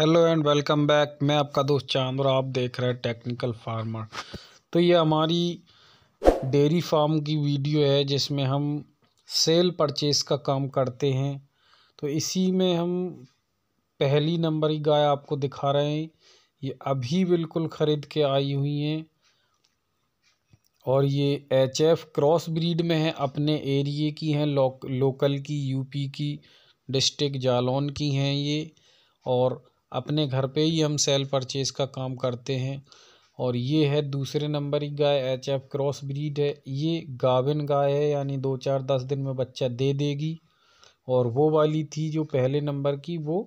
hello and welcome back मैं आपका दोस्त चांद और आप देख रहे हैं टेक्निकल फार्मर तो ये हमारी डेयरी फार्म की वीडियो है जिसमें हम सेल परचेस का काम करते हैं तो इसी में हम पहली नंबर की गाय आपको दिखा रहे हैं ये अभी बिल्कुल ख़रीद के आई हुई हैं और ये एच एफ क्रॉस ब्रीड में है अपने एरिए की हैं लोक, लोकल की यूपी की डिस्ट्रिक्ट जालौन की हैं ये और अपने घर पे ही हम सेल परचेज़ का काम करते हैं और ये है दूसरे नंबर की गाय एच एफ क्रॉस ब्रीड है ये गाभिन गाय है यानी दो चार दस दिन में बच्चा दे देगी और वो वाली थी जो पहले नंबर की वो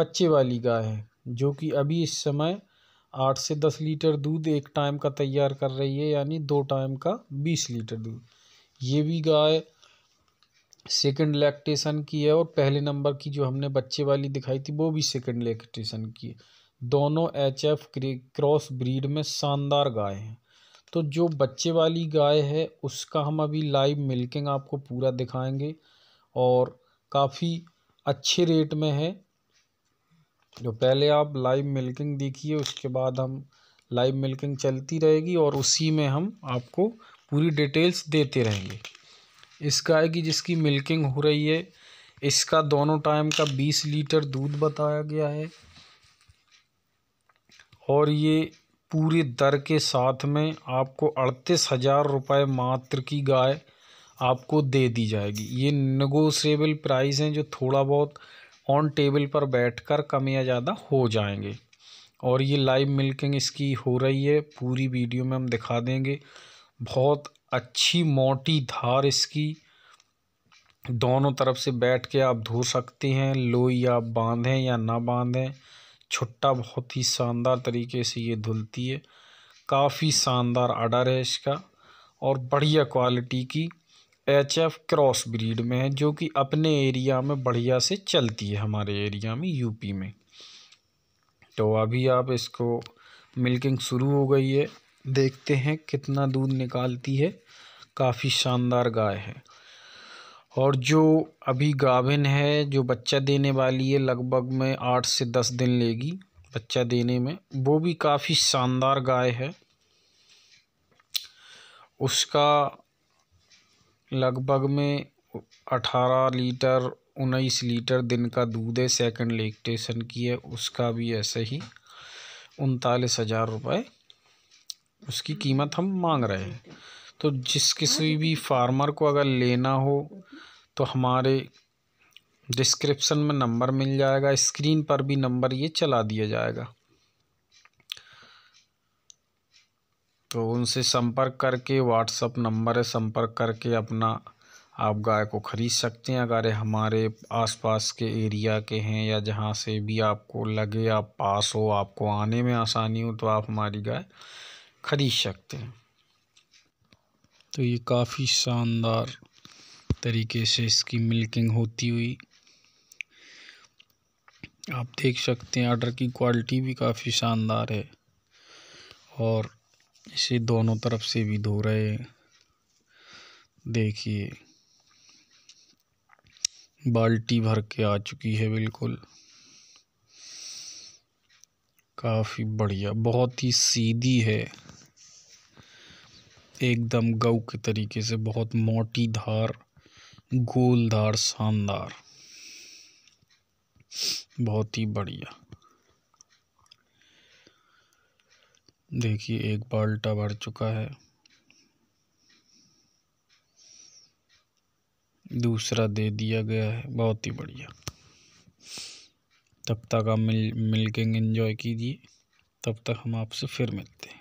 बच्चे वाली गाय है जो कि अभी इस समय आठ से दस लीटर दूध एक टाइम का तैयार कर रही है यानी दो टाइम का बीस लीटर दूध ये भी गाय सेकंड लैक्टेशन की है और पहले नंबर की जो हमने बच्चे वाली दिखाई थी वो भी सेकंड लैक्टेशन की है दोनों एच एफ क्रॉस ब्रीड में शानदार गाय हैं तो जो बच्चे वाली गाय है उसका हम अभी लाइव मिल्किंग आपको पूरा दिखाएंगे और काफ़ी अच्छे रेट में है जो पहले आप लाइव मिल्किंग देखिए उसके बाद हम लाइव मिल्किंग चलती रहेगी और उसी में हम आपको पूरी डिटेल्स देते रहेंगे इस गाय की जिसकी मिल्किंग हो रही है इसका दोनों टाइम का बीस लीटर दूध बताया गया है और ये पूरी दर के साथ में आपको अड़तीस हज़ार रुपये मात्र की गाय आपको दे दी जाएगी ये नगोसेबल प्राइस हैं जो थोड़ा बहुत ऑन टेबल पर बैठकर कम या ज़्यादा हो जाएंगे और ये लाइव मिल्किंग इसकी हो रही है पूरी वीडियो में हम दिखा देंगे बहुत अच्छी मोटी धार इसकी दोनों तरफ से बैठ के आप धो सकते हैं लोई आप बांधें या ना बांधें छुट्टा बहुत ही शानदार तरीके से ये धुलती है काफ़ी शानदार आर्डर है इसका और बढ़िया क्वालिटी की एच एफ क्रॉस ब्रीड में है जो कि अपने एरिया में बढ़िया से चलती है हमारे एरिया में यूपी में तो अभी आप इसको मिल्किंग शुरू हो गई है देखते हैं कितना दूध निकालती है काफ़ी शानदार गाय है और जो अभी गाभिन है जो बच्चा देने वाली है लगभग में आठ से दस दिन लेगी बच्चा देने में वो भी काफ़ी शानदार गाय है उसका लगभग में अठारह लीटर उन्नीस लीटर दिन का दूध है सेकंड लेक्टेशन की है उसका भी ऐसे ही उनतालीस हज़ार रुपये उसकी कीमत हम मांग रहे हैं तो जिस हाँ किसी भी फार्मर को अगर लेना हो तो हमारे डिस्क्रिप्शन में नंबर मिल जाएगा स्क्रीन पर भी नंबर ये चला दिया जाएगा तो उनसे संपर्क करके व्हाट्सअप नंबर है संपर्क करके अपना आप गाय को ख़रीद सकते हैं अगर हमारे आसपास के एरिया के हैं या जहाँ से भी आपको लगे आप पास हो आपको आने में आसानी हो तो आप हमारी गाय ख़रीद सकते हैं तो ये काफ़ी शानदार तरीके से इसकी मिल्किंग होती हुई आप देख सकते हैं आर्डर की क्वालिटी भी काफ़ी शानदार है और इसे दोनों तरफ से भी धो रहे हैं देखिए बाल्टी भर के आ चुकी है बिल्कुल काफ़ी बढ़िया बहुत ही सीधी है एकदम गऊ के तरीके से बहुत मोटी धार गोल धार शानदार बहुत ही बढ़िया देखिए एक बाल्टा भर चुका है दूसरा दे दिया गया है बहुत ही बढ़िया तब तक आप मिल मिलकिंग एंजॉय कीजिए तब तक हम आपसे फिर मिलते हैं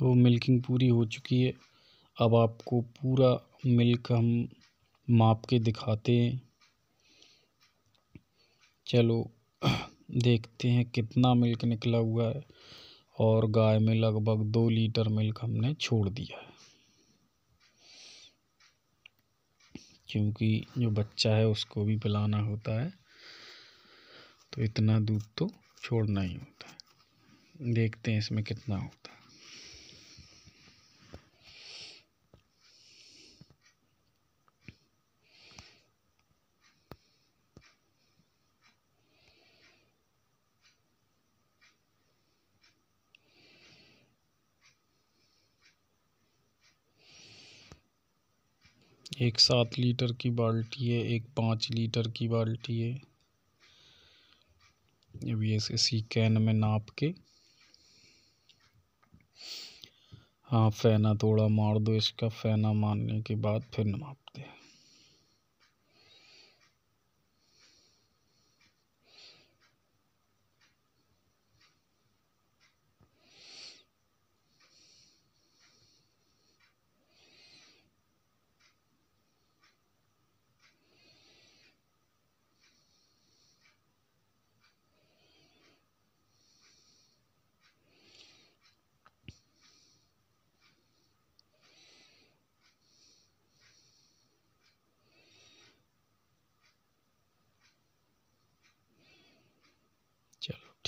तो मिल्किंग पूरी हो चुकी है अब आपको पूरा मिल्क हम माप के दिखाते हैं चलो देखते हैं कितना मिल्क निकला हुआ है और गाय में लगभग दो लीटर मिल्क हमने छोड़ दिया है क्योंकि जो बच्चा है उसको भी पिलाना होता है तो इतना दूध तो छोड़ना ही होता है देखते हैं इसमें कितना होता है एक सात लीटर की बाल्टी है एक पाँच लीटर की बाल्टी है अभी ऐसे इसी कैन में नाप के हाँ फैना थोड़ा मार दो इसका फैना मारने के बाद फिर नाप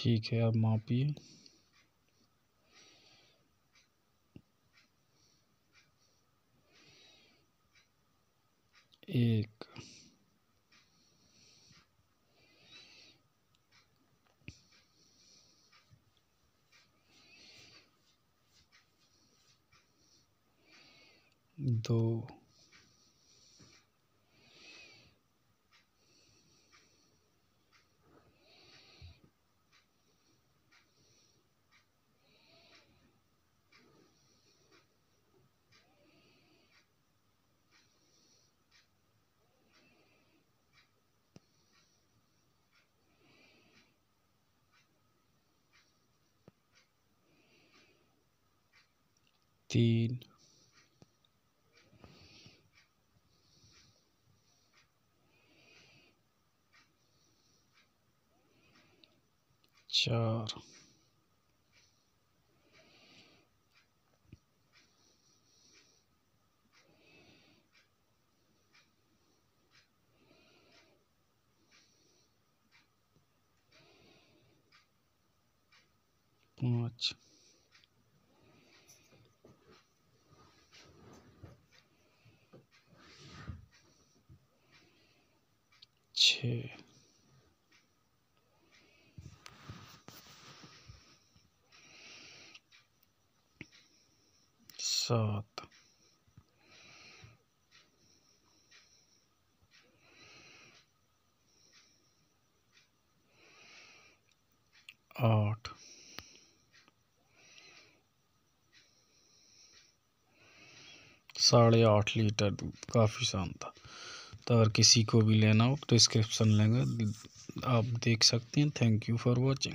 ठीक है अब मापिए एक दो तीन चार पाँच छ सात आठ साढ़े आठ लीटर दूध काफ़ी शानदार तो अगर किसी को भी लेना हो तो डिस्क्रिप्शन लेंगे आप देख सकते हैं थैंक यू फॉर वॉचिंग